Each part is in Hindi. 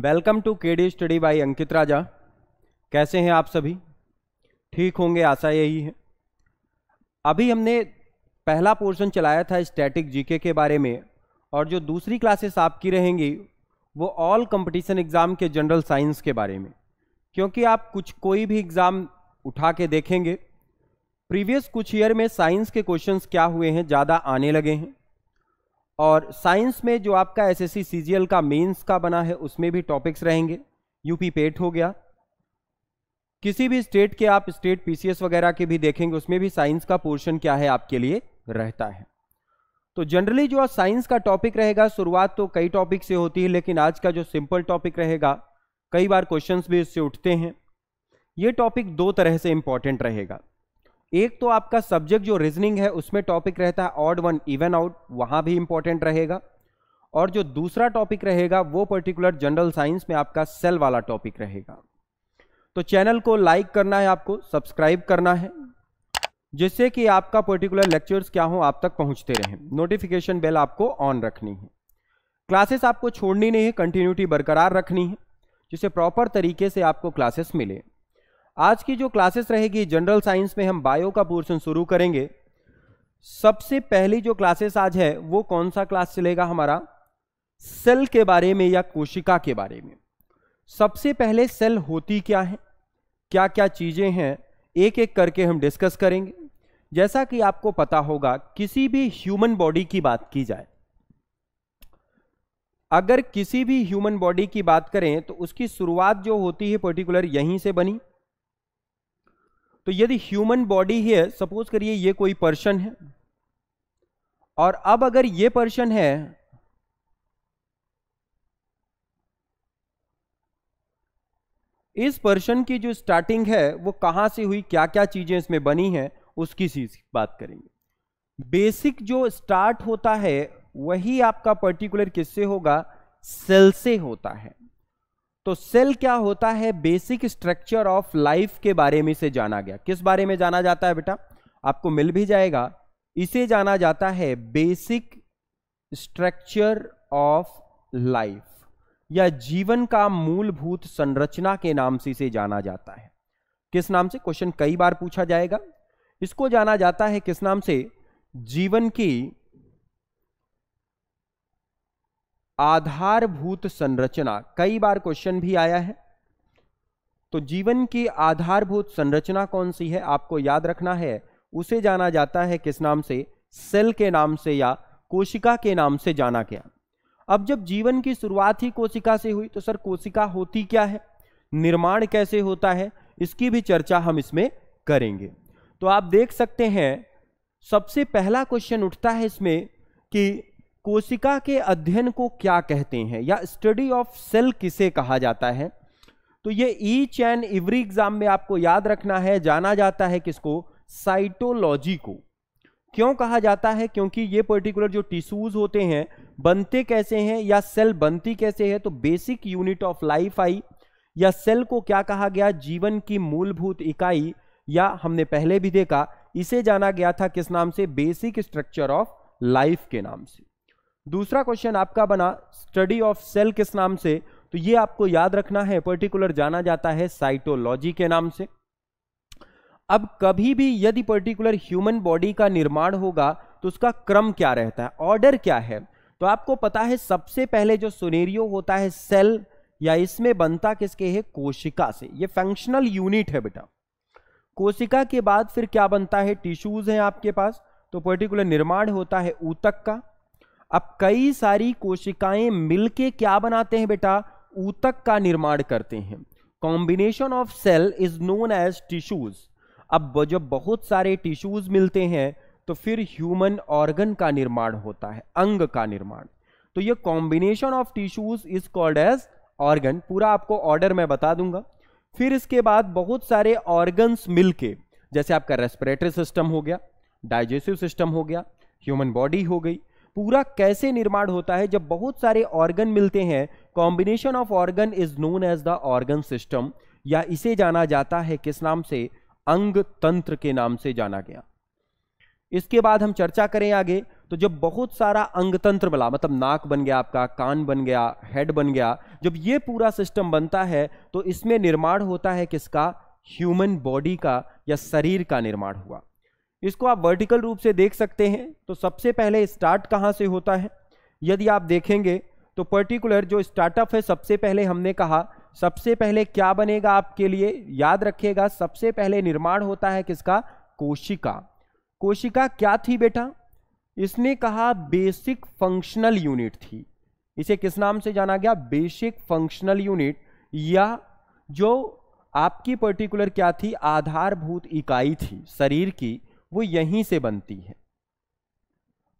welcome to K D study by Ankit Raja कैसे हैं आप सभी ठीक होंगे आशा यही है अभी हमने पहला पोर्शन चलाया था स्टैटिक जीके के बारे में और जो दूसरी क्लासेस आपकी रहेंगी वो ऑल कंपटीशन एग्ज़ाम के जनरल साइंस के बारे में क्योंकि आप कुछ कोई भी एग्ज़ाम उठा के देखेंगे प्रीवियस कुछ ईयर में साइंस के क्वेश्चंस क्या हुए हैं ज़्यादा आने लगे हैं और साइंस में जो आपका एस एस का मेंस का बना है उसमें भी टॉपिक्स रहेंगे यूपी पेट हो गया किसी भी स्टेट के आप स्टेट पीसीएस वगैरह के भी देखेंगे उसमें भी साइंस का पोर्शन क्या है आपके लिए रहता है तो जनरली जो साइंस का टॉपिक रहेगा शुरुआत तो कई टॉपिक से होती है लेकिन आज का जो सिंपल टॉपिक रहेगा कई बार क्वेश्चंस भी इससे उठते हैं ये टॉपिक दो तरह से इंपॉर्टेंट रहेगा एक तो आपका सब्जेक्ट जो रीजनिंग है उसमें टॉपिक रहता है ऑड वन इवन आउट वहां भी इंपॉर्टेंट रहेगा और जो दूसरा टॉपिक रहेगा वो पर्टिकुलर जनरल साइंस में आपका सेल वाला टॉपिक रहेगा तो चैनल को लाइक करना है आपको सब्सक्राइब करना है जिससे कि आपका पर्टिकुलर लेक्चर्स क्या हो आप तक पहुंचते रहें नोटिफिकेशन बेल आपको ऑन रखनी है क्लासेस आपको छोड़नी नहीं है कंटिन्यूटी बरकरार रखनी है जिससे प्रॉपर तरीके से आपको क्लासेस मिले आज की जो क्लासेस रहेगी जनरल साइंस में हम बायो का पोर्शन शुरू करेंगे सबसे पहली जो क्लासेस आज है वो कौन सा क्लास चलेगा हमारा सेल के बारे में या कोशिका के बारे में सबसे पहले सेल होती क्या है क्या क्या चीज़ें हैं एक एक करके हम डिस्कस करेंगे जैसा कि आपको पता होगा किसी भी ह्यूमन बॉडी की बात की जाए अगर किसी भी ह्यूमन बॉडी की बात करें तो उसकी शुरुआत जो होती है पर्टिकुलर यहीं से बनी तो यदि ह्यूमन बॉडी ही है सपोज करिए ये कोई पर्सन है और अब अगर ये पर्सन है इस पर्सन की जो स्टार्टिंग है वो कहां से हुई क्या क्या चीजें इसमें बनी हैं उसकी चीज बात करेंगे बेसिक जो स्टार्ट होता है वही आपका पर्टिकुलर किससे होगा सेल से होता है तो सेल क्या होता है बेसिक स्ट्रक्चर ऑफ लाइफ के बारे में से जाना गया किस बारे में जाना जाता है बेटा आपको मिल भी जाएगा इसे जाना जाता है बेसिक स्ट्रक्चर ऑफ लाइफ या जीवन का मूलभूत संरचना के नाम से इसे जाना जाता है किस नाम से क्वेश्चन कई बार पूछा जाएगा इसको जाना जाता है किस नाम से जीवन की आधारभूत संरचना कई बार क्वेश्चन भी आया है तो जीवन की आधारभूत संरचना कौन सी है आपको याद रखना है उसे जाना जाता है किस नाम से सेल के नाम से या कोशिका के नाम से जाना गया अब जब जीवन की शुरुआत ही कोशिका से हुई तो सर कोशिका होती क्या है निर्माण कैसे होता है इसकी भी चर्चा हम इसमें करेंगे तो आप देख सकते हैं सबसे पहला क्वेश्चन उठता है इसमें कि कोशिका के अध्ययन को क्या कहते हैं या स्टडी ऑफ सेल किसे कहा जाता है तो ये ईच एंड एवरी एग्जाम में आपको याद रखना है जाना जाता है किसको साइटोलॉजी को क्यों कहा जाता है क्योंकि ये पर्टिकुलर जो टिश्यूज होते हैं बनते कैसे हैं या सेल बनती कैसे है तो बेसिक यूनिट ऑफ लाइफ आई या सेल को क्या कहा गया जीवन की मूलभूत इकाई या हमने पहले भी देखा इसे जाना गया था किस नाम से बेसिक स्ट्रक्चर ऑफ लाइफ के नाम से दूसरा क्वेश्चन आपका बना स्टडी ऑफ सेल किस नाम से तो ये आपको याद रखना है पर्टिकुलर जाना जाता है साइटोलॉजी के नाम से अब कभी भी यदि पर्टिकुलर ह्यूमन बॉडी का निर्माण होगा तो उसका क्रम क्या रहता है ऑर्डर क्या है तो आपको पता है सबसे पहले जो सुनेरियो होता है सेल या इसमें बनता किसके है कोशिका से ये फंक्शनल यूनिट है बेटा कोशिका के बाद फिर क्या बनता है टिश्यूज हैं आपके पास तो पर्टिकुलर निर्माण होता है ऊतक का अब कई सारी कोशिकाएं मिलके क्या बनाते हैं बेटा ऊतक का निर्माण करते हैं combination of cell is known as tissues अब जब बहुत सारे टिश्यूज मिलते हैं तो फिर ह्यूमन ऑर्गन का निर्माण होता है अंग का निर्माण तो ये combination of tissues is called as organ पूरा आपको ऑर्डर मैं बता दूंगा फिर इसके बाद बहुत सारे ऑर्गन्स मिलके जैसे आपका रेस्पिरेटरी सिस्टम हो गया डाइजेस्टिव सिस्टम हो गया ह्यूमन बॉडी हो गई पूरा कैसे निर्माण होता है जब बहुत सारे ऑर्गन मिलते हैं combination of organ is known as the organ system या इसे जाना जाता है किस नाम से अंग तंत्र के नाम से जाना गया इसके बाद हम चर्चा करें आगे तो जब बहुत सारा अंग तंत्र मिला मतलब नाक बन गया आपका कान बन गया हेड बन गया जब ये पूरा सिस्टम बनता है तो इसमें निर्माण होता है किसका ह्यूमन बॉडी का या शरीर का निर्माण हुआ इसको आप वर्टिकल रूप से देख सकते हैं तो सबसे पहले स्टार्ट कहाँ से होता है यदि आप देखेंगे तो पर्टिकुलर जो स्टार्टअप है सबसे पहले हमने कहा सबसे पहले क्या बनेगा आपके लिए याद रखिएगा सबसे पहले निर्माण होता है किसका कोशिका कोशिका क्या थी बेटा इसने कहा बेसिक फंक्शनल यूनिट थी इसे किस नाम से जाना गया बेसिक फंक्शनल यूनिट या जो आपकी पर्टिकुलर क्या थी आधारभूत इकाई थी शरीर की वो यहीं से बनती है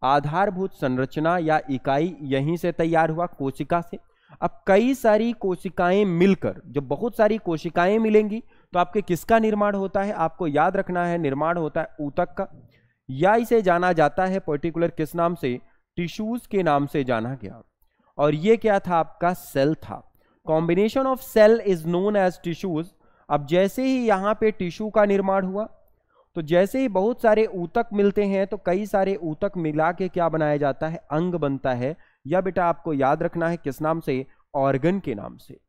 आधारभूत संरचना या इकाई यहीं से तैयार हुआ कोशिका से अब कई सारी कोशिकाएं मिलकर जब बहुत सारी कोशिकाएं मिलेंगी तो आपके किसका निर्माण होता है आपको याद रखना है निर्माण होता है ऊतक का या इसे जाना जाता है पर्टिकुलर किस नाम से टिश्यूज के नाम से जाना गया और ये क्या था आपका सेल था combination of cell is known as tissues अब जैसे ही यहां पे टिश्यू का निर्माण हुआ तो जैसे ही बहुत सारे ऊतक मिलते हैं तो कई सारे ऊतक मिला के क्या बनाया जाता है अंग बनता है या बेटा आपको याद रखना है किस नाम से ऑर्गन के नाम से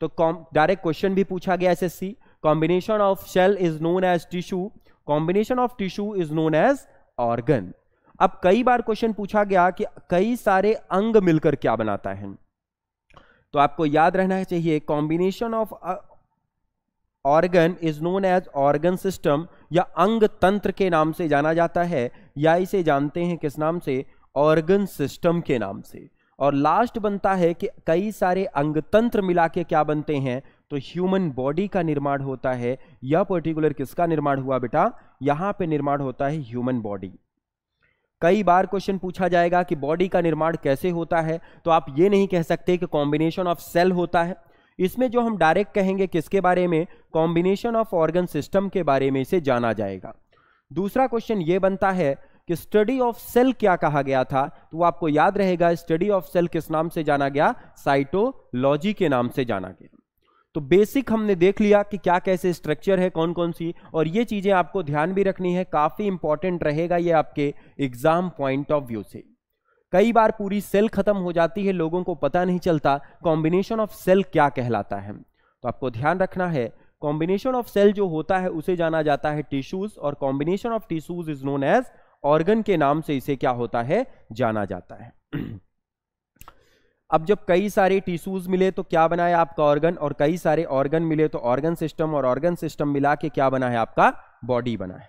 तो डायरेक्ट क्वेश्चन भी पूछा गया as combination of cell is known as tissue combination of tissue is known as organ अब कई बार क्वेश्चन पूछा गया कि कई सारे अंग मिलकर क्या बनाता है तो आपको याद रहना चाहिए combination of organ is known as organ system या अंग तंत्र के नाम से जाना जाता है या इसे जानते हैं किस नाम से ऑर्गन सिस्टम के नाम से और लास्ट बनता है कि कई सारे अंग तंत्र मिला के क्या बनते हैं तो ह्यूमन बॉडी का निर्माण होता है या पर्टिकुलर किसका निर्माण हुआ बेटा यहां पे निर्माण होता है ह्यूमन बॉडी कई बार क्वेश्चन पूछा जाएगा कि बॉडी का निर्माण कैसे होता है तो आप ये नहीं कह सकते कि कॉम्बिनेशन ऑफ सेल होता है इसमें जो हम डायरेक्ट कहेंगे किसके बारे में कॉम्बिनेशन ऑफ ऑर्गन सिस्टम के बारे में इसे जाना जाएगा दूसरा क्वेश्चन ये बनता है कि स्टडी ऑफ सेल क्या कहा गया था तो आपको याद रहेगा स्टडी ऑफ सेल किस नाम से जाना गया साइटोलॉजी के नाम से जाना गया तो बेसिक हमने देख लिया कि क्या कैसे स्ट्रक्चर है कौन कौन सी और ये चीज़ें आपको ध्यान भी रखनी है काफ़ी इंपॉर्टेंट रहेगा ये आपके एग्जाम पॉइंट ऑफ व्यू से कई बार पूरी सेल खत्म हो जाती है लोगों को पता नहीं चलता कॉम्बिनेशन ऑफ सेल क्या कहलाता है तो आपको ध्यान रखना है कॉम्बिनेशन ऑफ सेल जो होता है उसे जाना जाता है टिश्यूज और combination of tissues is known as organ के नाम से इसे क्या होता है जाना जाता है अब जब कई सारे टिश्यूज मिले तो क्या बनाया आपका ऑर्गन और कई सारे ऑर्गन मिले तो ऑर्गन सिस्टम और ऑर्गन सिस्टम मिला के क्या बना है आपका बॉडी बना है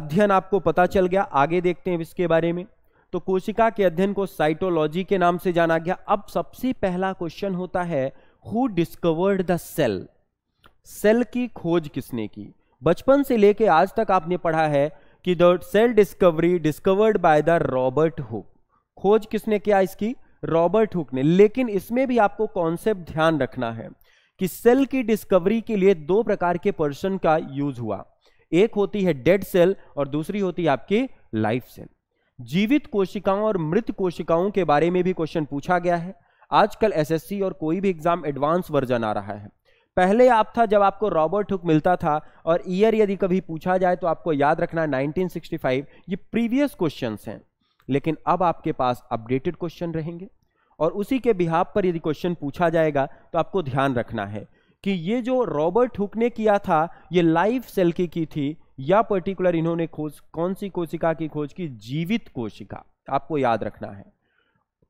अध्ययन आपको पता चल गया आगे देखते हैं इसके बारे में तो कोशिका के अध्ययन को साइटोलॉजी के नाम से जाना गया अब सबसे पहला क्वेश्चन होता है who discovered the cell cell की खोज किसने की बचपन से लेके आज तक आपने पढ़ा है कि the cell discovery discovered by the Robert Hooke खोज किसने किया इसकी रॉबर्ट हुक ने लेकिन इसमें भी आपको कॉन्सेप्ट ध्यान रखना है कि सेल की डिस्कवरी के लिए दो प्रकार के पर्सन का यूज हुआ एक होती है डेड सेल और दूसरी होती है आपकी लाइफ सेल जीवित कोशिकाओं और मृत कोशिकाओं के बारे में भी क्वेश्चन पूछा गया है आजकल एसएससी और कोई भी एग्जाम एडवांस वर्जन आ रहा है पहले आप था जब आपको रॉबर्ट हुक मिलता था और ईयर यदि कभी पूछा जाए तो आपको याद रखना 1965 ये प्रीवियस क्वेश्चंस हैं लेकिन अब आपके पास अपडेटेड क्वेश्चन रहेंगे और उसी के बिहाब पर यदि क्वेश्चन पूछा जाएगा तो आपको ध्यान रखना है कि ये जो रॉबर्ट हुक ने किया था ये लाइव की की थी या पर्टिकुलर इन्होंने खोज कौन सी कोशिका की खोज की जीवित कोशिका आपको याद रखना है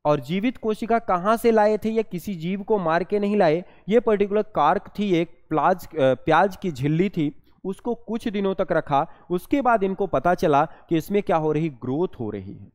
और जीवित कोशिका कहाँ से लाए थे या किसी जीव को मार के नहीं लाए ये पर्टिकुलर कार्क थी एक प्लाज प्याज की झिल्ली थी उसको कुछ दिनों तक रखा उसके बाद इनको पता चला कि इसमें क्या हो रही ग्रोथ हो रही है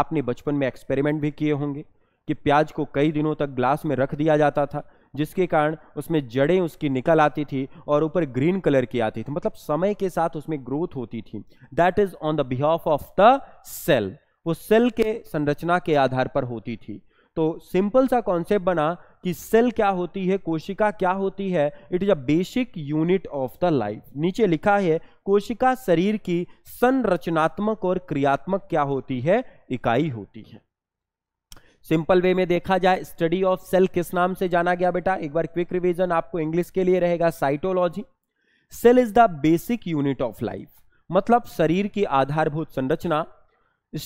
आपने बचपन में एक्सपेरिमेंट भी किए होंगे कि प्याज को कई दिनों तक ग्लास में रख दिया जाता था जिसके कारण उसमें जड़ें उसकी निकल आती थी और ऊपर ग्रीन कलर की आती थी मतलब समय के साथ उसमें ग्रोथ होती थी that is on the behalf of the cell वो सेल के संरचना के आधार पर होती थी तो सिंपल सा कॉन्सेप्ट बना कि सेल क्या होती है कोशिका क्या होती है it is a basic unit of the life नीचे लिखा है कोशिका शरीर की संरचनात्मक और क्रियात्मक क्या होती है इकाई होती है सिंपल वे में देखा जाए स्टडी ऑफ सेल किस नाम से जाना गया बेटा एक बार क्विक रिवीजन आपको इंग्लिश के लिए रहेगा cytology cell is the basic unit of life मतलब शरीर की आधारभूत संरचना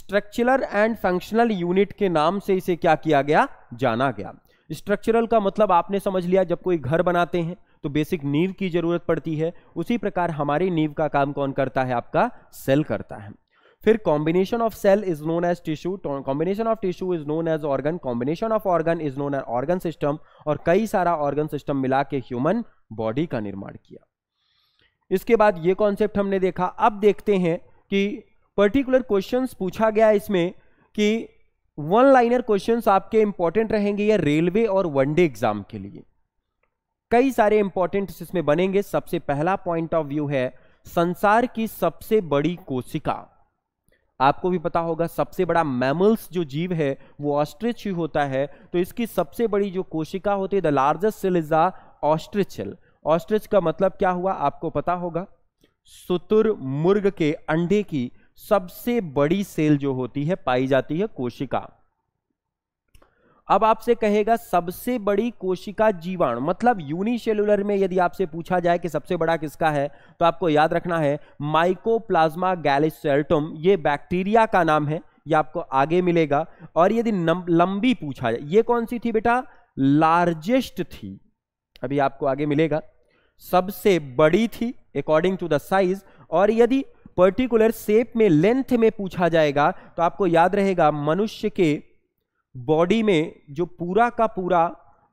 स्ट्रक्चरल एंड फंक्शनल यूनिट के नाम से इसे क्या किया गया जाना गया स्ट्रक्चरल का मतलब आपने समझ लिया जब कोई घर बनाते हैं तो बेसिक नींव की जरूरत पड़ती है उसी प्रकार हमारी नींव का काम कौन करता है आपका सेल करता है फिर combination of cell is known as tissue combination of tissue is known as organ combination of organ is known as organ system और कई सारा ऑर्गन सिस्टम मिला के ह्यूमन बॉडी का निर्माण किया इसके बाद ये कॉन्सेप्ट हमने देखा अब देखते हैं कि पर्टिकुलर क्वेश्चन पूछा गया इसमें कि वन लाइनर क्वेश्चन आपके इंपॉर्टेंट रहेंगे या रेलवे और वनडे एग्जाम के लिए कई सारे इंपॉर्टेंट इसमें बनेंगे सबसे पहला पॉइंट ऑफ व्यू है संसार की सबसे बड़ी कोशिका आपको भी पता होगा सबसे बड़ा मैमल्स जो जीव है वो ऑस्ट्रिच ही होता है तो इसकी सबसे बड़ी जो कोशिका होती है the largest cell is the ostrich का मतलब क्या हुआ आपको पता होगा सुतुर मुर्ग के अंडे की सबसे बड़ी सेल जो होती है पाई जाती है कोशिका अब आपसे कहेगा सबसे बड़ी कोशिका जीवाणु मतलब यूनिसेलुलर में यदि आपसे पूछा जाए कि सबसे बड़ा किसका है तो आपको याद रखना है माइकोप्लाज्मा गैलिसर्टम ये बैक्टीरिया का नाम है ये आपको आगे मिलेगा और यदि लंबी पूछा जाए ये कौन सी थी बेटा लार्जेस्ट थी अभी आपको आगे मिलेगा सबसे बड़ी थी अकॉर्डिंग टू द साइज और यदि पर्टिकुलर शेप में लेंथ में पूछा जाएगा तो आपको याद रहेगा मनुष्य के बॉडी में जो पूरा का पूरा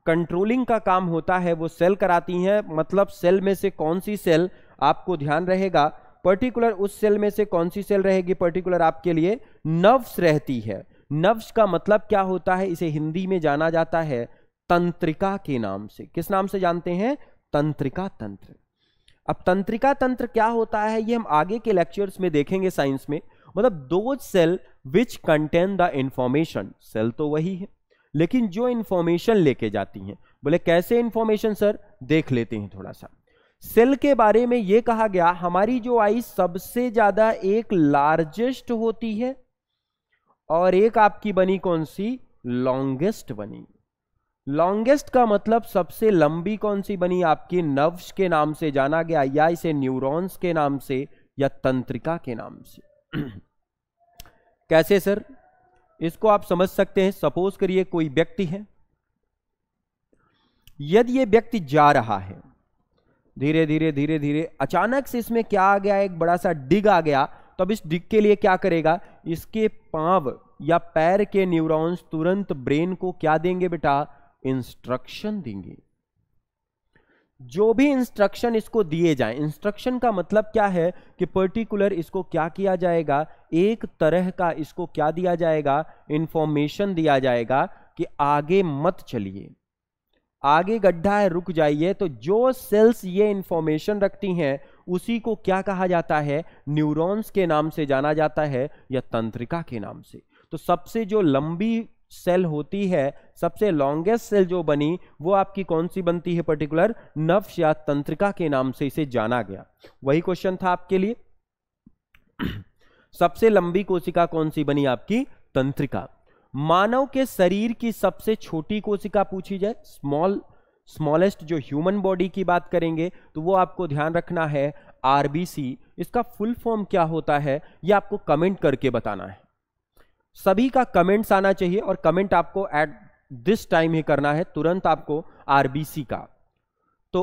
कंट्रोलिंग का काम होता है वो सेल कराती हैं मतलब सेल में से कौन सी सेल आपको ध्यान रहेगा पर्टिकुलर उस सेल में से कौन सी सेल रहेगी पर्टिकुलर आपके लिए नर्व्स रहती है नर्व्स का मतलब क्या होता है इसे हिंदी में जाना जाता है तंत्रिका के नाम से किस नाम से जानते हैं तंत्रिका तंत्र अब तंत्रिका तंत्र क्या होता है ये हम आगे के लेक्चर्स में देखेंगे साइंस में मतलब दो cell which contain the information cell तो वही है लेकिन जो इंफॉर्मेशन लेके जाती हैं बोले कैसे इंफॉर्मेशन सर देख लेते हैं थोड़ा सा सेल के बारे में यह कहा गया हमारी जो आई सबसे ज्यादा एक लार्जेस्ट होती है और एक आपकी बनी कौन सी लॉन्गेस्ट बनी लॉन्गेस्ट का मतलब सबसे लंबी कौन सी बनी आपकी नव्स के नाम से जाना गया या इसे न्यूरॉन्स के नाम से या तंत्रिका के नाम से कैसे सर इसको आप समझ सकते हैं सपोज करिए कोई व्यक्ति है यदि ये व्यक्ति जा रहा है धीरे धीरे धीरे धीरे अचानक से इसमें क्या आ गया एक बड़ा सा डिग आ गया तो अब इस डिग के लिए क्या करेगा इसके पांव या पैर के न्यूरॉन्स तुरंत ब्रेन को क्या देंगे बेटा इंस्ट्रक्शन देंगे जो भी इंस्ट्रक्शन इसको दिए जाए इंस्ट्रक्शन का मतलब क्या है कि पर्टिकुलर इसको क्या किया जाएगा एक तरह का इसको क्या दिया जाएगा इंफॉर्मेशन दिया जाएगा कि आगे मत चलिए आगे गड्ढा है रुक जाइए तो जो सेल्स ये इंफॉर्मेशन रखती हैं उसी को क्या कहा जाता है न्यूरॉन्स के नाम से जाना जाता है या तंत्रिका के नाम से तो सबसे जो लंबी सेल होती है सबसे लॉन्गेस्ट सेल जो बनी वो आपकी कौन सी बनती है पर्टिकुलर नफ्स या तंत्रिका के नाम से इसे जाना गया वही क्वेश्चन था आपके लिए सबसे लंबी कोशिका कौन सी बनी आपकी तंत्रिका मानव के शरीर की सबसे छोटी कोशिका पूछी जाए स्मॉल स्मॉलेस्ट जो ह्यूमन बॉडी की बात करेंगे तो वो आपको ध्यान रखना है आरबीसी इसका फुल फॉर्म क्या होता है ये आपको कमेंट करके बताना है सभी का कमेंट्स आना चाहिए और कमेंट आपको एट दिस टाइम ही करना है तुरंत आपको आरबीसी का तो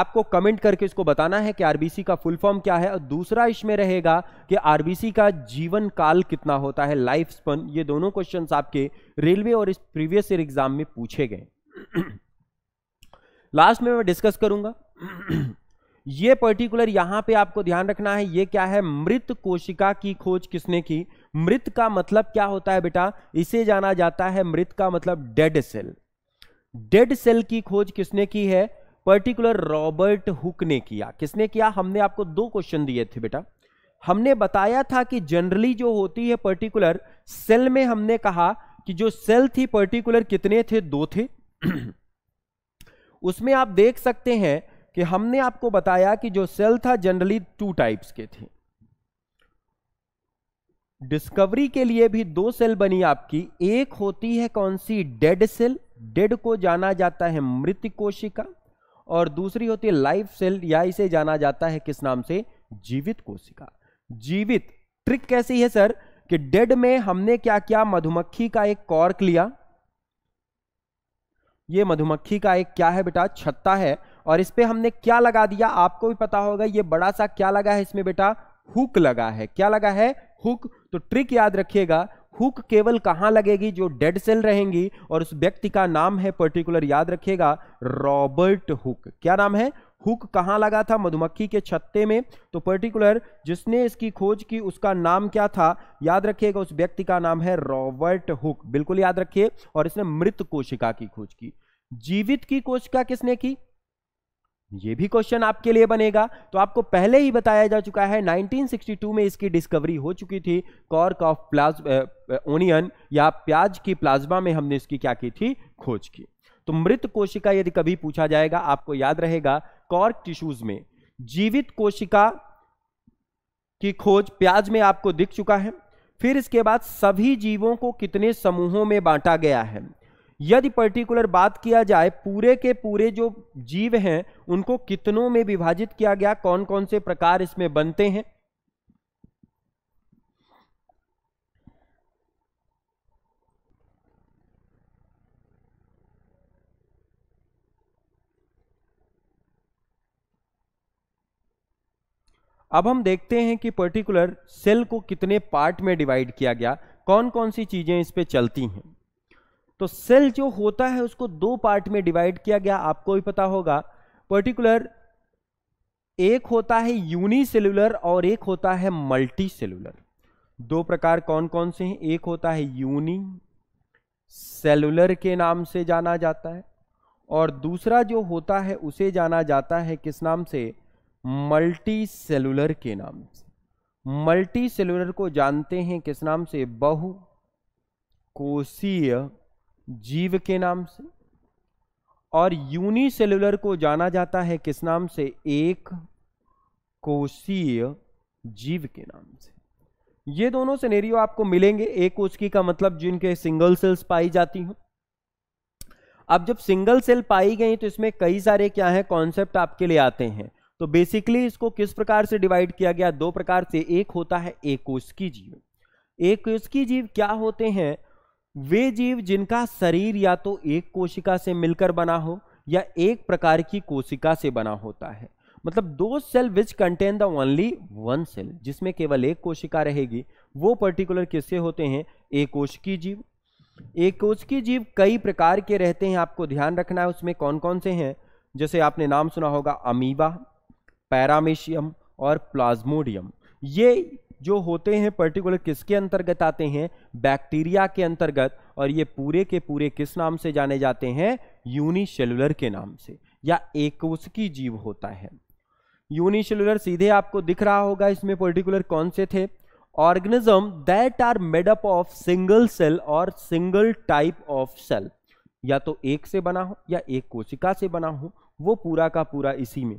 आपको कमेंट करके इसको बताना है कि आरबीसी का फुल फॉर्म क्या है और दूसरा इसमें रहेगा कि आरबीसी का जीवन काल कितना होता है लाइफ स्पन ये दोनों क्वेश्चन आपके रेलवे और इस प्रीवियस ईयर एग्जाम में पूछे गए लास्ट में मैं डिस्कस करूंगा ये पर्टिकुलर यहां पे आपको ध्यान रखना है ये क्या है मृत कोशिका की खोज किसने की मृत का मतलब क्या होता है बेटा इसे जाना जाता है मृत का मतलब डेड सेल डेड सेल की खोज किसने की है पर्टिकुलर रॉबर्ट हुक ने किया किसने किया हमने आपको दो क्वेश्चन दिए थे बेटा हमने बताया था कि जनरली जो होती है पर्टिकुलर सेल में हमने कहा कि जो सेल थी पर्टिकुलर कितने थे दो थे उसमें आप देख सकते हैं कि हमने आपको बताया कि जो सेल था जनरली टू टाइप्स के थे डिस्कवरी के लिए भी दो सेल बनी आपकी एक होती है कौन सी डेड सेल डेड को जाना जाता है मृत कोशिका और दूसरी होती है लाइफ सेल या इसे जाना जाता है किस नाम से जीवित कोशिका जीवित ट्रिक कैसी है सर कि डेड में हमने क्या किया मधुमक्खी का एक कॉर्क लिया ये मधुमक्खी का एक क्या है बेटा छत्ता है और इस पे हमने क्या लगा दिया आपको भी पता होगा ये बड़ा सा क्या लगा है इसमें बेटा हुक लगा है क्या लगा है हुक तो ट्रिक याद रखिएगा हुक केवल कहां लगेगी जो डेड सेल रहेंगी और उस व्यक्ति का नाम है पर्टिकुलर याद रखिएगा रॉबर्ट हुक क्या नाम है हुक कहाँ लगा था मधुमक्खी के छत्ते में तो पर्टिकुलर जिसने इसकी खोज की उसका नाम क्या था याद रखिएगा उस व्यक्ति का नाम है रॉबर्ट हुक बिल्कुल याद रखिए और इसने मृत कोशिका की खोज की जीवित की कोशिका किसने की ये भी क्वेश्चन आपके लिए बनेगा तो आपको पहले ही बताया जा चुका है 1962 में इसकी डिस्कवरी हो चुकी थी कॉर्क ऑफ प्लाज ओनियन या प्याज की प्लाज्मा में हमने इसकी क्या की थी खोज की तो मृत कोशिका यदि कभी पूछा जाएगा आपको याद रहेगा कॉर्क टिश्यूज में जीवित कोशिका की खोज प्याज में आपको दिख चुका है फिर इसके बाद सभी जीवों को कितने समूहों में बांटा गया है यदि पर्टिकुलर बात किया जाए पूरे के पूरे जो जीव हैं उनको कितनों में विभाजित किया गया कौन कौन से प्रकार इसमें बनते हैं अब हम देखते हैं कि पर्टिकुलर सेल को कितने पार्ट में डिवाइड किया गया कौन कौन सी चीजें इस पे चलती हैं तो सेल जो होता है उसको दो पार्ट में डिवाइड किया गया आपको भी पता होगा पर्टिकुलर एक होता है यूनिसेलुलर और एक होता है मल्टी सेलुलर दो प्रकार कौन कौन से हैं एक होता है यूनि सेलुलर के नाम से जाना जाता है और दूसरा जो होता है उसे जाना जाता है किस नाम से मल्टी सेलुलर के नाम से मल्टी सेलुलर को जानते हैं किस नाम से बहु कोशीय जीव के नाम से और यूनिसेलुलर को जाना जाता है किस नाम से एक कोशीय जीव के नाम से ये दोनों सिनेरियो आपको मिलेंगे एक कोशिकी का मतलब जिनके सिंगल सेल्स पाई जाती हो अब जब सिंगल सेल पाई गई तो इसमें कई सारे क्या है कॉन्सेप्ट आपके लिए आते हैं तो बेसिकली इसको किस प्रकार से डिवाइड किया गया दो प्रकार से एक होता है एक जीव एक जीव क्या होते हैं वे जीव जिनका शरीर या तो एक कोशिका से मिलकर बना हो या एक प्रकार की कोशिका से बना होता है मतलब दो cell which contain the only one cell जिसमें केवल एक कोशिका रहेगी वो पर्टिकुलर किससे होते हैं एक की जीव एक की जीव कई प्रकार के रहते हैं आपको ध्यान रखना है उसमें कौन कौन से हैं जैसे आपने नाम सुना होगा अमीबा पैरामीशियम और प्लाज्मोडियम ये जो होते हैं पर्टिकुलर किसके अंतर्गत आते हैं बैक्टीरिया के अंतर्गत और ये पूरे के पूरे किस नाम से जाने जाते हैं यूनिशेलुलर के नाम से या उसकी जीव होता है यूनिशेलुलर सीधे आपको दिख रहा होगा इसमें पर्टिकुलर कौन से थे organism that are made up of single cell और सिंगल टाइप ऑफ सेल या तो एक से बना हो या एक कोशिका से बना हो वो पूरा का पूरा इसी में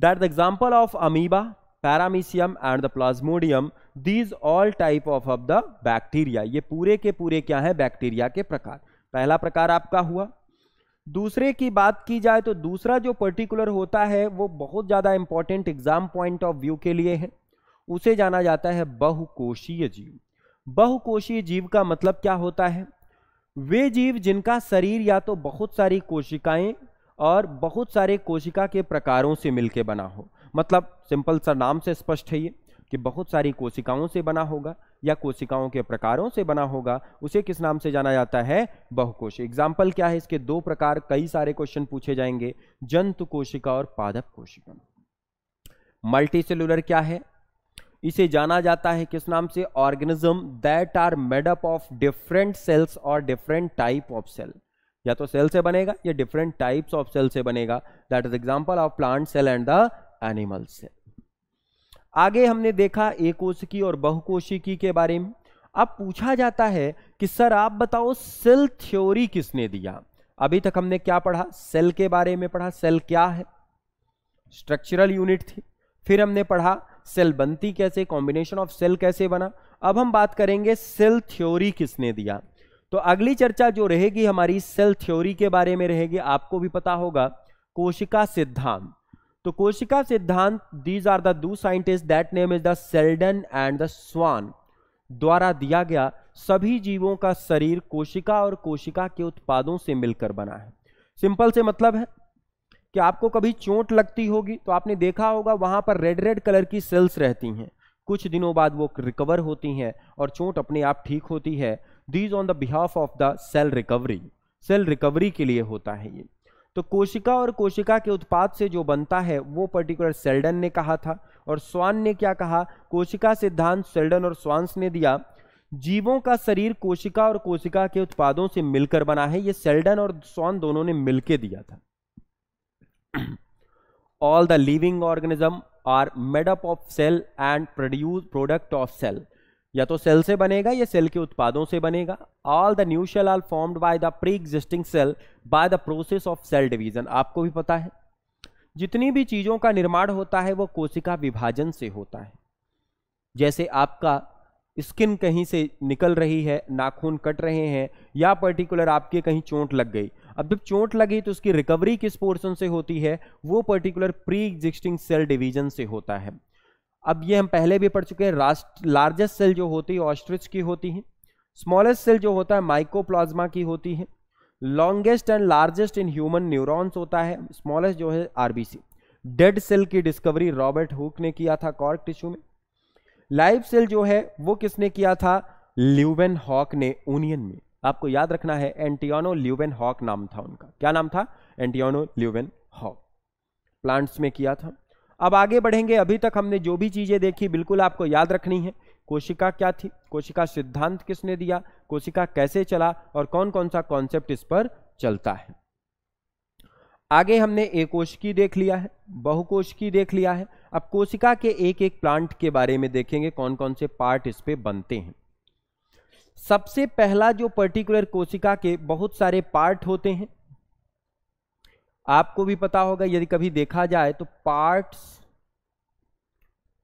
that the example of amoeba paramecium and the plasmodium these all type of of the bacteria ये पूरे के पूरे क्या है बैक्टीरिया के प्रकार पहला प्रकार आपका हुआ दूसरे की बात की जाए तो दूसरा जो पर्टिकुलर होता है वो बहुत ज़्यादा important exam point of view के लिए है उसे जाना जाता है बहुकोशीय जीव बहुकोशीय जीव का मतलब क्या होता है वे जीव जिनका शरीर या तो बहुत सारी कोशिकाएं और बहुत सारे कोशिका के प्रकारों से मिलकर बना हो मतलब सिंपल सा नाम से स्पष्ट है ये कि बहुत सारी कोशिकाओं से बना होगा या कोशिकाओं के प्रकारों से बना होगा उसे किस नाम से जाना जाता है बहुकोश एग्जाम्पल क्या है इसके दो प्रकार कई सारे क्वेश्चन पूछे जाएंगे जंतु कोशिका और पादप कोशिका मल्टी सेलुलर क्या है इसे जाना जाता है किस नाम से organism that are made up of different cells और डिफरेंट टाइप ऑफ सेल या तो सेल से बनेगा या डिफरेंट टाइप्स ऑफ सेल से बनेगा that is example of plant cell and the animals है आगे हमने देखा एककोशिकी और बहुकोशिकी के बारे में अब पूछा जाता है कि सर आप बताओ सेल थ्योरी किसने दिया अभी तक हमने क्या पढ़ा सेल के बारे में पढ़ा सेल क्या है स्ट्रक्चरल यूनिट थी फिर हमने पढ़ा सेल बनती कैसे कॉम्बिनेशन ऑफ सेल कैसे बना अब हम बात करेंगे सेल थ्योरी किसने दिया तो अगली चर्चा जो रहेगी हमारी सेल थ्योरी के बारे में रहेगी आपको भी पता होगा कोशिका सिद्धांत तो कोशिका सिद्धांत these are the two scientist that name is the Schleiden and the Schwann द्वारा दिया गया सभी जीवों का शरीर कोशिका और कोशिका के उत्पादों से मिलकर बना है सिंपल से मतलब है कि आपको कभी चोट लगती होगी तो आपने देखा होगा वहां पर रेड रेड कलर की सेल्स रहती हैं कुछ दिनों बाद वो रिकवर होती हैं और चोट अपने आप ठीक होती है these on the behalf of the cell recovery cell recovery के लिए होता है ये तो कोशिका और कोशिका के उत्पाद से जो बनता है वो पर्टिकुलर सेल्डन ने कहा था और स्वान ने क्या कहा कोशिका सिद्धांत सेल्डन और स्वांस ने दिया जीवों का शरीर कोशिका और कोशिका के उत्पादों से मिलकर बना है ये सेल्डन और स्वान दोनों ने मिलकर दिया था all the living organism are made up of cell and produce product of cell या तो सेल से बनेगा या सेल के उत्पादों से बनेगा all the new cell are formed by the pre existing cell by the process of cell division आपको भी पता है जितनी भी चीज़ों का निर्माण होता है वो कोशिका विभाजन से होता है जैसे आपका स्किन कहीं से निकल रही है नाखून कट रहे हैं या पर्टिकुलर आपके कहीं चोट लग गई अब जब चोट लगी तो उसकी रिकवरी किस पोर्शन से होती है वो particular pre existing cell division से होता है अब ये हम पहले भी पढ़ चुके हैं रास्ट लार्जेस्ट सेल जो होती है ऑस्ट्रिच की होती है स्मॉलेस्ट सेल जो होता है माइकोप्लाज्मा की होती है longest and largest in human neurons होता है स्मॉलेस्ट जो है आरबीसी डेड सेल की डिस्कवरी रॉबर्ट हुक ने किया था कॉर्क टिश्यू में लाइव सेल जो है वो किसने किया था ल्यूवेन हॉक ने यूनियन में आपको याद रखना है एंटियोनो ल्यूवेन हॉक नाम था उनका क्या नाम था एंटियोनो ल्यूवेन हॉक प्लांट्स में किया था अब आगे बढ़ेंगे अभी तक हमने जो भी चीज़ें देखी बिल्कुल आपको याद रखनी है कोशिका क्या थी कोशिका सिद्धांत किसने दिया कोशिका कैसे चला और कौन कौन सा कॉन्सेप्ट इस पर चलता है आगे हमने एकोशिकी देख लिया है बहुकोशिकी देख लिया है अब कोशिका के एक एक प्लांट के बारे में देखेंगे कौन कौन से पार्ट इस पे बनते हैं सबसे पहला जो पर्टिकुलर कोशिका के बहुत सारे पार्ट होते हैं आपको भी पता होगा यदि कभी देखा जाए तो पार्ट्स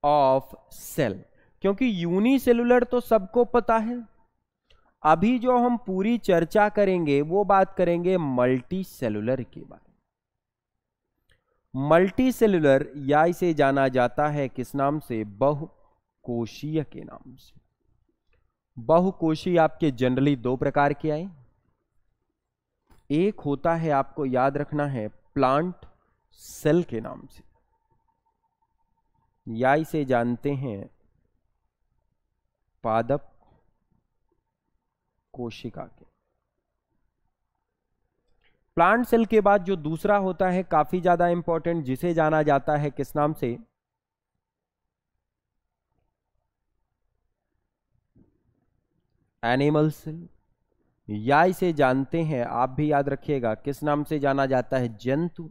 ऑफ सेल क्योंकि यूनिसेलुलर तो सबको पता है अभी जो हम पूरी चर्चा करेंगे वो बात करेंगे मल्टी सेलुलर के बारे में मल्टी सेलुलर या इसे जाना जाता है किस नाम से बहुकोशीय के नाम से बहुकोशीय आपके जनरली दो प्रकार के आए एक होता है आपको याद रखना है प्लांट सेल के नाम से या इसे जानते हैं पादप कोशिका के प्लांट सेल के बाद जो दूसरा होता है काफी ज्यादा इंपॉर्टेंट जिसे जाना जाता है किस नाम से एनिमल सेल या इसे जानते हैं आप भी याद रखिएगा किस नाम से जाना जाता है जंतु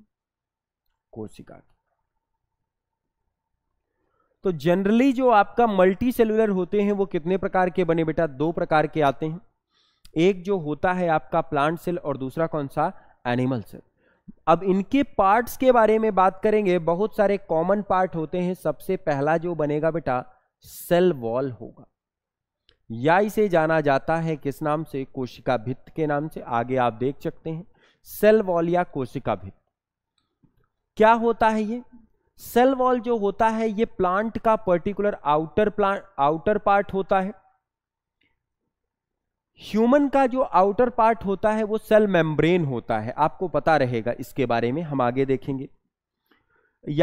कोशिका तो जनरली जो आपका मल्टी सेलुलर होते हैं वो कितने प्रकार के बने बेटा दो प्रकार के आते हैं एक जो होता है आपका प्लांट सेल और दूसरा कौन सा एनिमल सेल अब इनके पार्ट्स के बारे में बात करेंगे बहुत सारे कॉमन पार्ट होते हैं सबसे पहला जो बनेगा बेटा सेल वॉल होगा या इसे जाना जाता है किस नाम से कोशिका भित्त के नाम से आगे आप देख सकते हैं सेल वॉल या कोशिका भित्त क्या होता है ये सेल वॉल जो होता है ये प्लांट का particular outer plant outer part होता है ह्यूमन का जो आउटर पार्ट होता है वो सेल मेम्ब्रेन होता है आपको पता रहेगा इसके बारे में हम आगे देखेंगे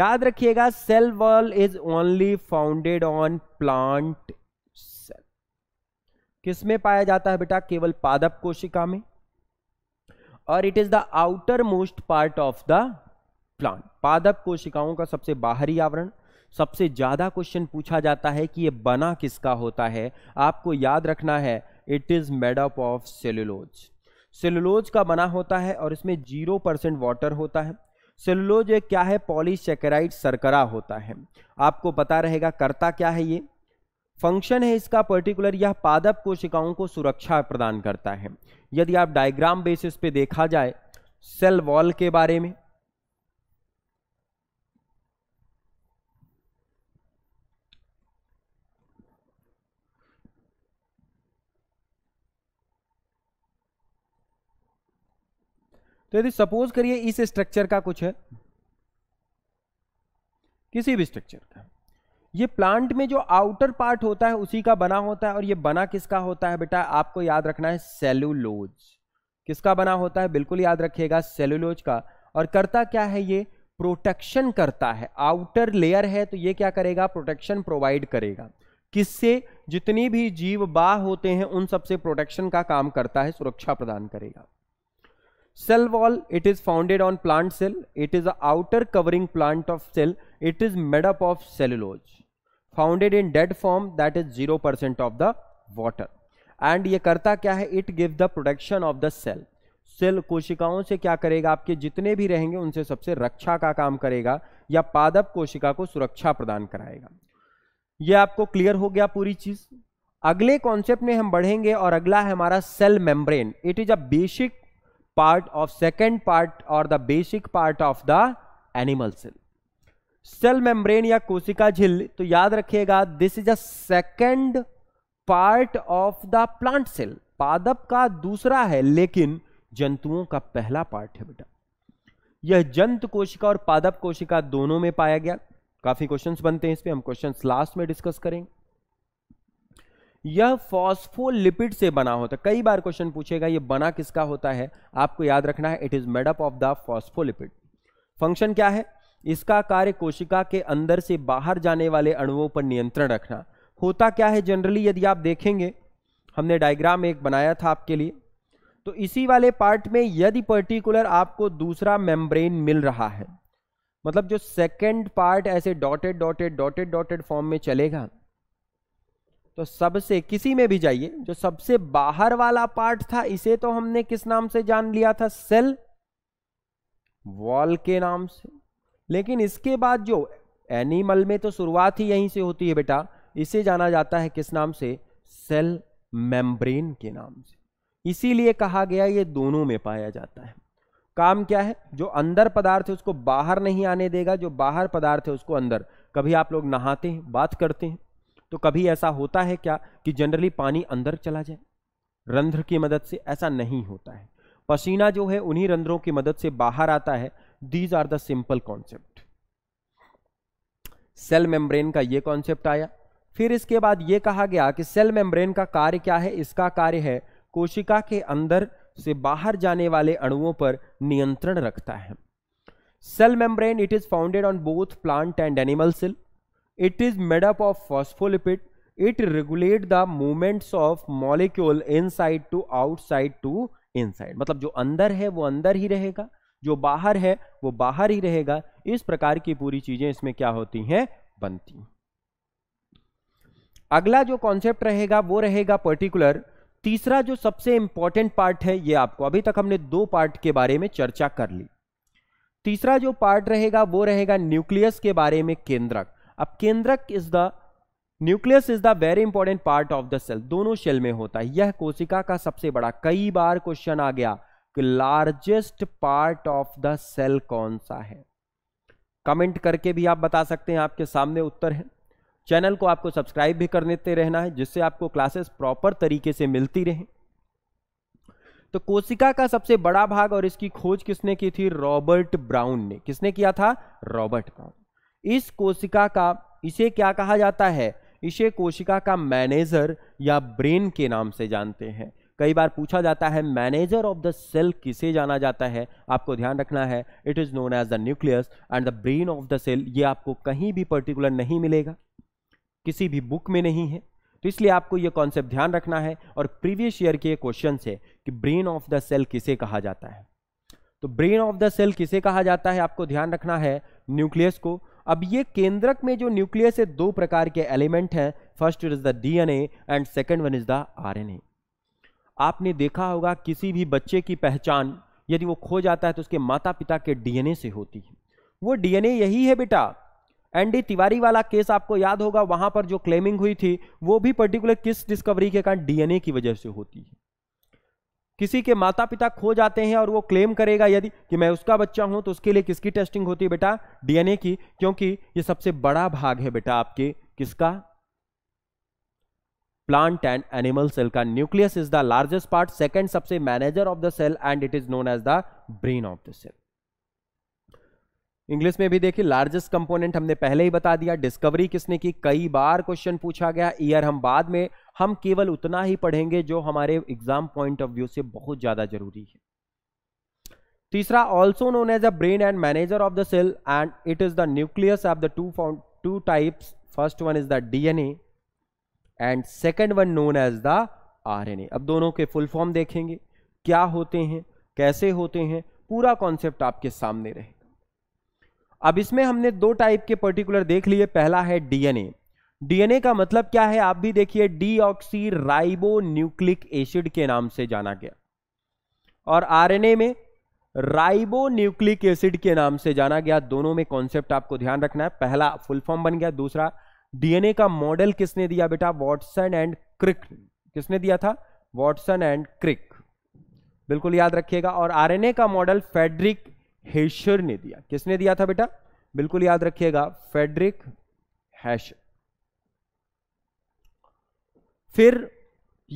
याद रखिएगा cell wall is only founded on plant किस में पाया जाता है बेटा केवल पादप कोशिका में और it is the outermost part of the plant पादप कोशिकाओं का सबसे बाहरी आवरण सबसे ज्यादा क्वेश्चन पूछा जाता है कि ये बना किसका होता है आपको याद रखना है it is made up of cellulose cellulose का बना होता है और इसमें जीरो परसेंट वाटर होता है सेलुलोज एक क्या है पॉलीसेकेराइड सरकरा होता है आपको पता रहेगा करता क्या है ये फंक्शन है इसका पर्टिकुलर यह पादप कोशिकाओं को सुरक्षा प्रदान करता है यदि आप डायग्राम बेसिस पे देखा जाए सेल वॉल के बारे में तो यदि सपोज करिए इस स्ट्रक्चर का कुछ है किसी भी स्ट्रक्चर का ये प्लांट में जो आउटर पार्ट होता है उसी का बना होता है और ये बना किसका होता है बेटा आपको याद रखना है सेलुलोज किसका बना होता है बिल्कुल याद रखिएगा सेलुलोज का और करता क्या है ये प्रोटेक्शन करता है आउटर लेयर है तो ये क्या करेगा प्रोटेक्शन प्रोवाइड करेगा किससे जितनी भी जीव बाह होते हैं उन सबसे प्रोटेक्शन का काम करता है सुरक्षा प्रदान करेगा cell wall it is founded on plant cell it is a outer covering plant of cell it is made up of cellulose founded in dead form that is zero percent of the water and ये करता क्या है it give the protection of the cell cell कोशिकाओं से क्या करेगा आपके जितने भी रहेंगे उनसे सबसे रक्षा का काम करेगा या पादप कोशिका को सुरक्षा प्रदान कराएगा ये आपको क्लियर हो गया पूरी चीज अगले कॉन्सेप्ट में हम बढ़ेंगे और अगला है हमारा cell membrane it is a basic part of second part और the basic part of the animal cell cell membrane या कोशिका झील तो याद रखिएगा this is a second part of the plant cell पादप का दूसरा है लेकिन जंतुओं का पहला पार्ट है बेटा यह जंतु कोशिका और पादप कोशिका दोनों में पाया गया काफी क्वेश्चंस बनते हैं इस पे हम क्वेश्चंस लास्ट में डिस्कस करेंगे यह फॉस्फोलिपिड से बना होता है कई बार क्वेश्चन पूछेगा यह बना किसका होता है आपको याद रखना है it is made up of the phospholipid function क्या है इसका कार्य कोशिका के अंदर से बाहर जाने वाले अणुओं पर नियंत्रण रखना होता क्या है जनरली यदि आप देखेंगे हमने डायग्राम एक बनाया था आपके लिए तो इसी वाले पार्ट में यदि पर्टिकुलर आपको दूसरा मेम्ब्रेन मिल रहा है मतलब जो सेकंड पार्ट ऐसे dotted dotted dotted dotted form में चलेगा तो सबसे किसी में भी जाइए जो सबसे बाहर वाला पार्ट था इसे तो हमने किस नाम से जान लिया था सेल वॉल के नाम से लेकिन इसके बाद जो एनिमल में तो शुरुआत ही यहीं से होती है बेटा इसे जाना जाता है किस नाम से सेल मेम्ब्रेन के नाम से इसीलिए कहा गया ये दोनों में पाया जाता है काम क्या है जो अंदर पदार्थ है उसको बाहर नहीं आने देगा जो बाहर पदार्थ है उसको अंदर कभी आप लोग नहाते हैं बात करते हैं तो कभी ऐसा होता है क्या कि जनरली पानी अंदर चला जाए रंध्र की मदद से ऐसा नहीं होता है पसीना जो है उन्हीं रंध्रों की मदद से बाहर आता है these are the simple concept cell membrane का ये कॉन्सेप्ट आया फिर इसके बाद ये कहा गया कि सेल मेम्ब्रेन का कार्य क्या है इसका कार्य है कोशिका के अंदर से बाहर जाने वाले अणुओं पर नियंत्रण रखता है cell membrane it is founded on both plant and animal cell it is made up of phospholipid it regulate the movements of molecule inside to outside to inside मतलब जो अंदर है वो अंदर ही रहेगा जो बाहर है वो बाहर ही रहेगा इस प्रकार की पूरी चीजें इसमें क्या होती हैं बनती अगला जो कॉन्सेप्ट रहेगा वो रहेगा पर्टिकुलर तीसरा जो सबसे इंपॉर्टेंट पार्ट है ये आपको अभी तक हमने दो पार्ट के बारे में चर्चा कर ली तीसरा जो पार्ट रहेगा वो रहेगा न्यूक्लियस के बारे में केंद्रक अब केंद्रक is the nucleus is the very important part of the cell दोनों सेल में होता है यह कोशिका का सबसे बड़ा कई बार क्वेश्चन आ गया largest part of the cell कौन सा है कमेंट करके भी आप बता सकते हैं आपके सामने उत्तर है चैनल को आपको सब्सक्राइब भी कर देते रहना है जिससे आपको क्लासेस प्रॉपर तरीके से मिलती रहे तो कोशिका का सबसे बड़ा भाग और इसकी खोज किसने की थी रॉबर्ट ब्राउन ने किसने किया था रॉबर्ट ब्राउन इस कोशिका का इसे क्या कहा जाता है इसे कोशिका का मैनेजर या ब्रेन के नाम से जानते हैं कई बार पूछा जाता है मैनेजर ऑफ द सेल किसे जाना जाता है आपको ध्यान रखना है it is known as the nucleus and the brain of the cell ये आपको कहीं भी पर्टिकुलर नहीं मिलेगा किसी भी बुक में नहीं है तो इसलिए आपको ये कॉन्सेप्ट ध्यान रखना है और प्रीवियस ईयर के क्वेश्चन है कि ब्रेन ऑफ द सेल किसे कहा जाता है तो ब्रेन ऑफ द सेल किसे कहा जाता है आपको ध्यान रखना है न्यूक्लियस को अब ये केंद्रक में जो न्यूक्लियस है दो प्रकार के एलिमेंट हैं first is the DNA and second one is the RNA आपने देखा होगा किसी भी बच्चे की पहचान यदि वो खो जाता है तो उसके माता पिता के डीएनए से होती है वो डीएनए यही है बेटा एन डी तिवारी वाला केस आपको याद होगा वहां पर जो क्लेमिंग हुई थी वो भी पर्टिकुलर किस डिस्कवरी के कारण डीएनए की वजह से होती है किसी के माता पिता खो जाते हैं और वो क्लेम करेगा यदि कि मैं उसका बच्चा हूं तो उसके लिए किसकी टेस्टिंग होती है बेटा डीएनए की क्योंकि ये सबसे बड़ा भाग है बेटा आपके किसका प्लांट एंड एनिमल सेल का nucleus is the largest part second सबसे manager of the cell and it is known as the brain of the cell English में भी देखिए लार्जेस्ट कंपोनेंट हमने पहले ही बता दिया डिस्कवरी किसने की कई बार क्वेश्चन पूछा गया ईयर हम बाद में हम केवल उतना ही पढ़ेंगे जो हमारे एग्जाम पॉइंट ऑफ व्यू से बहुत ज्यादा जरूरी है तीसरा also known as a brain and manager of the cell and it is the nucleus of the two two types first one is the DNA and second one known as the A अब दोनों के फुल फॉर्म देखेंगे क्या होते हैं कैसे होते हैं पूरा कॉन्सेप्ट आपके सामने रहेगा अब इसमें हमने दो टाइप के पर्टिकुलर देख लिए पहला है डीएनए डीएनए का मतलब क्या है आप भी देखिए डीऑक्सी राइबो न्यूक्लिक एसिड के नाम से जाना गया और आरएनए में राइबो न्यूक्लिक एसिड के नाम से जाना गया दोनों में कॉन्सेप्ट आपको ध्यान रखना है पहला फुल फॉर्म बन गया दूसरा डीएनए का मॉडल किसने दिया बेटा वॉटसन एंड क्रिक किसने दिया था वॉटसन एंड क्रिक बिल्कुल याद रखिएगा और आरएनए का मॉडल फेडरिक हेशर ने दिया किसने दिया था बेटा बिल्कुल याद रखिएगा फेडरिक हैशर फिर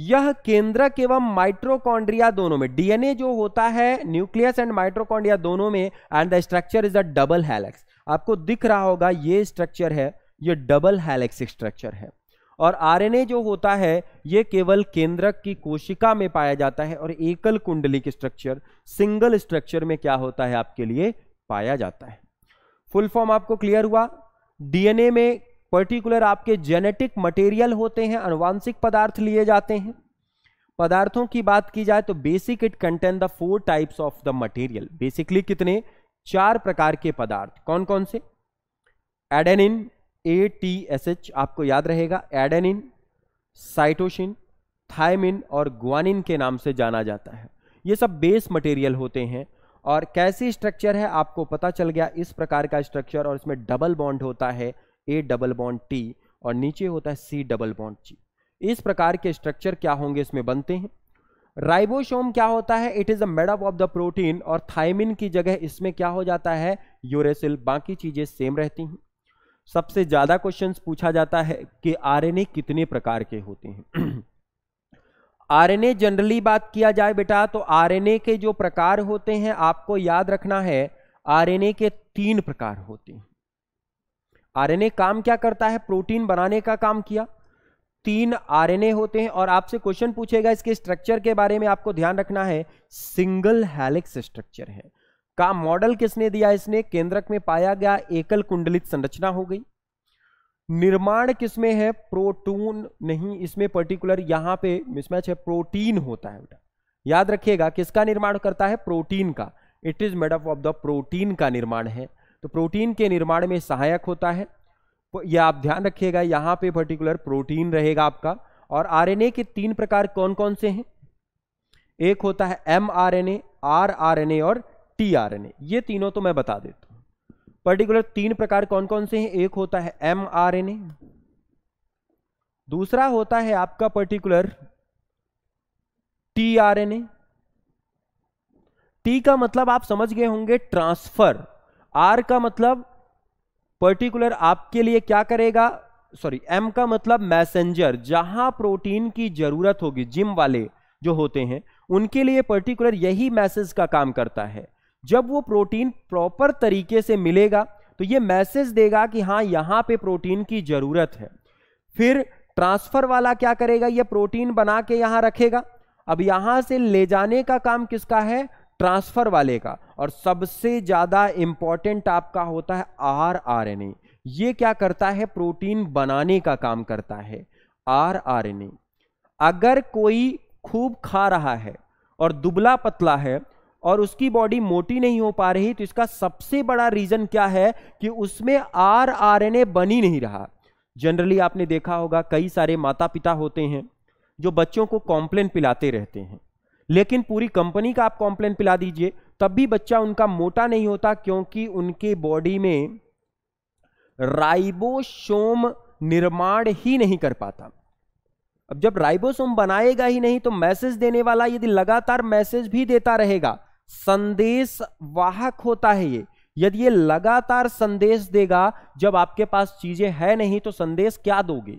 यह केंद्रक एवं माइट्रोकॉन्ड्रिया दोनों में डीएनए जो होता है न्यूक्लियस एंड माइट्रोकॉन्ड्रिया दोनों में and the structure is a double helix आपको दिख रहा होगा ये स्ट्रक्चर है ये डबल हेलिक्स स्ट्रक्चर है और आरएनए जो होता है ये केवल केंद्रक की कोशिका में पाया जाता है और एकल कुंडलिक स्ट्रक्चर सिंगल स्ट्रक्चर में क्या होता है आपके लिए पाया जाता है फुल फॉर्म आपको क्लियर हुआ डीएनए में पर्टिकुलर आपके जेनेटिक मटेरियल होते हैं अनुवांशिक पदार्थ लिए जाते हैं पदार्थों की बात की जाए तो basic it contain the four types of the material basically कितने चार प्रकार के पदार्थ कौन कौन से adenine A T S H आपको याद रहेगा एडेनिन साइटोशिन थायमिन और ग्वानिन के नाम से जाना जाता है ये सब बेस मटेरियल होते हैं और कैसी स्ट्रक्चर है आपको पता चल गया इस प्रकार का स्ट्रक्चर और इसमें डबल बॉन्ड होता है ए डबल बॉन्ड टी और नीचे होता है सी डबल बॉन्ड जी इस प्रकार के स्ट्रक्चर क्या होंगे इसमें बनते हैं राइबोसोम क्या होता है it is a made up of the protein और थायमिन की जगह इसमें क्या हो जाता है यूरेसिल बाकी चीजें सेम रहती हैं सबसे ज़्यादा क्वेश्चन पूछा जाता है कि आरएनए कितने प्रकार के होते हैं आरएनए जनरली बात किया जाए बेटा तो आरएनए के जो प्रकार होते हैं आपको याद रखना है आरएनए के तीन प्रकार होते हैं आरएनए काम क्या करता है प्रोटीन बनाने का काम किया तीन आरएनए होते हैं और आपसे क्वेश्चन पूछेगा इसके स्ट्रक्चर के बारे में आपको ध्यान रखना है सिंगल हेलिक्स स्ट्रक्चर है का मॉडल किसने दिया इसने केंद्रक में पाया गया एकल कुंडलित संरचना हो गई निर्माण किसमें है प्रोटून नहीं इसमें पर्टिकुलर यहां पे मिसमैच है प्रोटीन होता है बेटा याद रखिएगा किसका निर्माण करता है प्रोटीन का it is made up of the protein का निर्माण है तो प्रोटीन के निर्माण में सहायक होता है यह आप ध्यान रखिएगा यहाँ पे पर्टिकुलर प्रोटीन रहेगा आपका और आरएनए के तीन प्रकार कौन कौन से हैं एक होता है M R R N A R R N A और टीआरएनए ये तीनों तो मैं बता देता हूं पर्टिकुलर तीन प्रकार कौन कौन से हैं एक होता है एमआरएनए दूसरा होता है आपका पर्टिकुलर टीआरएनए टी का मतलब आप समझ गए होंगे ट्रांसफर आर का मतलब पर्टिकुलर आपके लिए क्या करेगा सॉरी एम का मतलब मैसेंजर जहां प्रोटीन की जरूरत होगी जिम वाले जो होते हैं उनके लिए पर्टिकुलर यही मैसेज का काम करता है जब वो प्रोटीन प्रॉपर तरीके से मिलेगा तो ये मैसेज देगा कि हाँ यहाँ पे प्रोटीन की ज़रूरत है फिर ट्रांसफ़र वाला क्या करेगा ये प्रोटीन बना के यहाँ रखेगा अब यहाँ से ले जाने का काम किसका है ट्रांसफ़र वाले का और सबसे ज़्यादा इम्पॉर्टेंट आपका होता है आर आर एन ए ये क्या करता है प्रोटीन बनाने का काम करता है आर आर एन ए अगर कोई खूब खा रहा है और दुबला पतला है और उसकी बॉडी मोटी नहीं हो पा रही तो इसका सबसे बड़ा रीजन क्या है कि उसमें आर आर एन ए बनी नहीं रहा जनरली आपने देखा होगा कई सारे माता पिता होते हैं जो बच्चों को कॉम्प्लेन पिलाते रहते हैं लेकिन पूरी कंपनी का आप कॉम्प्लेन पिला दीजिए तब भी बच्चा उनका मोटा नहीं होता क्योंकि उनके बॉडी में राइबोसोम निर्माण ही नहीं कर पाता अब जब राइबोसोम बनाएगा ही नहीं तो मैसेज देने वाला यदि लगातार मैसेज भी देता रहेगा संदेश वाहक होता है ये यदि ये लगातार संदेश देगा जब आपके पास चीजें है नहीं तो संदेश क्या दोगे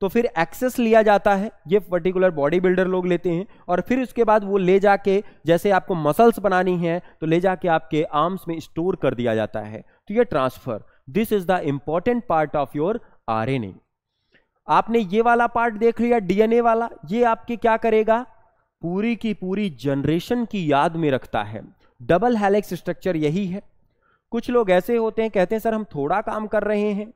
तो फिर एक्सेस लिया जाता है ये पर्टिकुलर बॉडी बिल्डर लोग लेते हैं और फिर उसके बाद वो ले जाके जैसे आपको मसल्स बनानी है तो ले जाके आपके आर्म्स में स्टोर कर दिया जाता है तो ये transfer this is the important part of your R आपने ये वाला पार्ट देख लिया डीएनए वाला ये आपके क्या करेगा पूरी की पूरी जनरेशन की याद में रखता है डबल हेलिक्स स्ट्रक्चर यही है कुछ लोग ऐसे होते हैं कहते हैं सर हम थोड़ा काम कर रहे हैं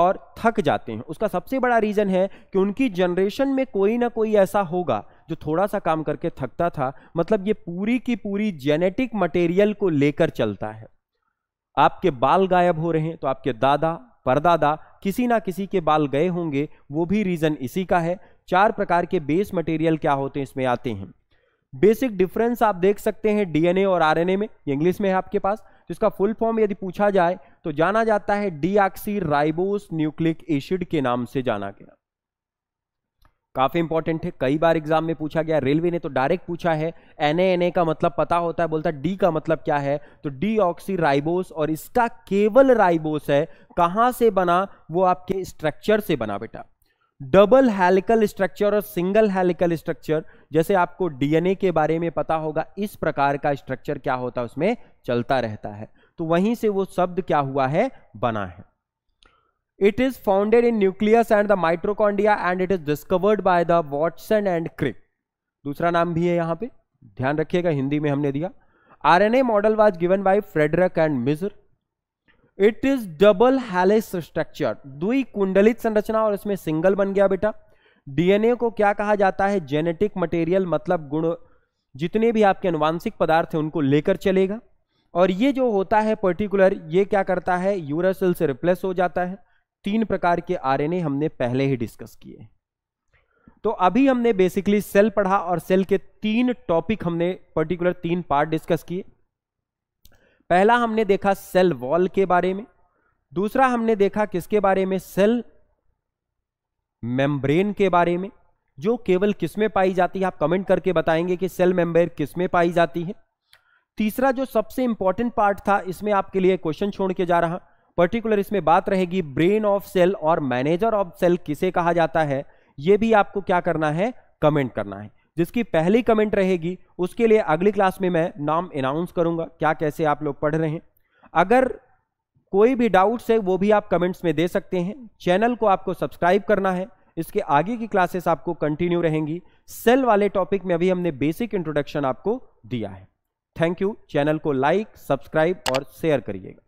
और थक जाते हैं उसका सबसे बड़ा रीज़न है कि उनकी जनरेशन में कोई ना कोई ऐसा होगा जो थोड़ा सा काम करके थकता था मतलब ये पूरी की पूरी जेनेटिक मटेरियल को लेकर चलता है आपके बाल गायब हो रहे हैं तो आपके दादा परदादा किसी ना किसी के बाल गए होंगे वो भी रीज़न इसी का है चार प्रकार के बेस मटेरियल क्या होते हैं इसमें आते हैं बेसिक डिफरेंस आप देख सकते हैं डीएनए और आरएनए में इंग्लिश में है आपके पास तो इसका फुल फॉर्म यदि पूछा जाए तो जाना जाता है डीआक्सी राइबोस न्यूक्लिक एसिड के नाम से जाना गया काफ़ी इंपॉर्टेंट है कई बार एग्जाम में पूछा गया रेलवे ने तो डायरेक्ट पूछा है एन एन का मतलब पता होता है बोलता है डी का मतलब क्या है तो डी ऑक्सी राइबोस और इसका केवल राइबोस है कहां से बना वो आपके स्ट्रक्चर से बना बेटा डबल हेलिकल स्ट्रक्चर और सिंगल हेलिकल स्ट्रक्चर जैसे आपको डीएनए के बारे में पता होगा इस प्रकार का स्ट्रक्चर क्या होता है उसमें चलता रहता है तो वहीं से वो शब्द क्या हुआ है बना है it is founded in nucleus and the mitochondria and it is discovered by the Watson and Crick दूसरा नाम भी है यहाँ पे ध्यान रखिएगा हिंदी में हमने दिया RNA model was given by Frederick and Miescher it is double helix structure दुई कुंडलित संरचना और इसमें सिंगल बन गया बेटा डीएनए को क्या कहा जाता है जेनेटिक मटेरियल मतलब गुण जितने भी आपके अनुवांशिक पदार्थ हैं उनको लेकर चलेगा और ये जो होता है पर्टिकुलर ये क्या करता है यूरासिल से रिप्लेस हो जाता है तीन प्रकार के आरएनए हमने पहले ही डिस्कस किए तो अभी हमने बेसिकली सेल पढ़ा और सेल के तीन टॉपिक हमने पर्टिकुलर तीन पार्ट डिस्कस किए पहला हमने देखा सेल वॉल के बारे में दूसरा हमने देखा किसके बारे में सेल मेम्ब्रेन के बारे में जो केवल किसमें पाई जाती है आप कमेंट करके बताएंगे कि सेल मेम्ब्रेन किसमें पाई जाती है तीसरा जो सबसे इंपॉर्टेंट पार्ट था इसमें आपके लिए क्वेश्चन छोड़ के जा रहा पर्टिकुलर इसमें बात रहेगी ब्रेन ऑफ सेल और मैनेजर ऑफ सेल किसे कहा जाता है यह भी आपको क्या करना है कमेंट करना है जिसकी पहली कमेंट रहेगी उसके लिए अगली क्लास में मैं नाम अनाउंस करूंगा क्या कैसे आप लोग पढ़ रहे हैं अगर कोई भी डाउट्स है वो भी आप कमेंट्स में दे सकते हैं चैनल को आपको सब्सक्राइब करना है इसके आगे की क्लासेस आपको कंटिन्यू रहेंगी सेल वाले टॉपिक में अभी हमने बेसिक इंट्रोडक्शन आपको दिया है थैंक यू चैनल को लाइक सब्सक्राइब और शेयर करिएगा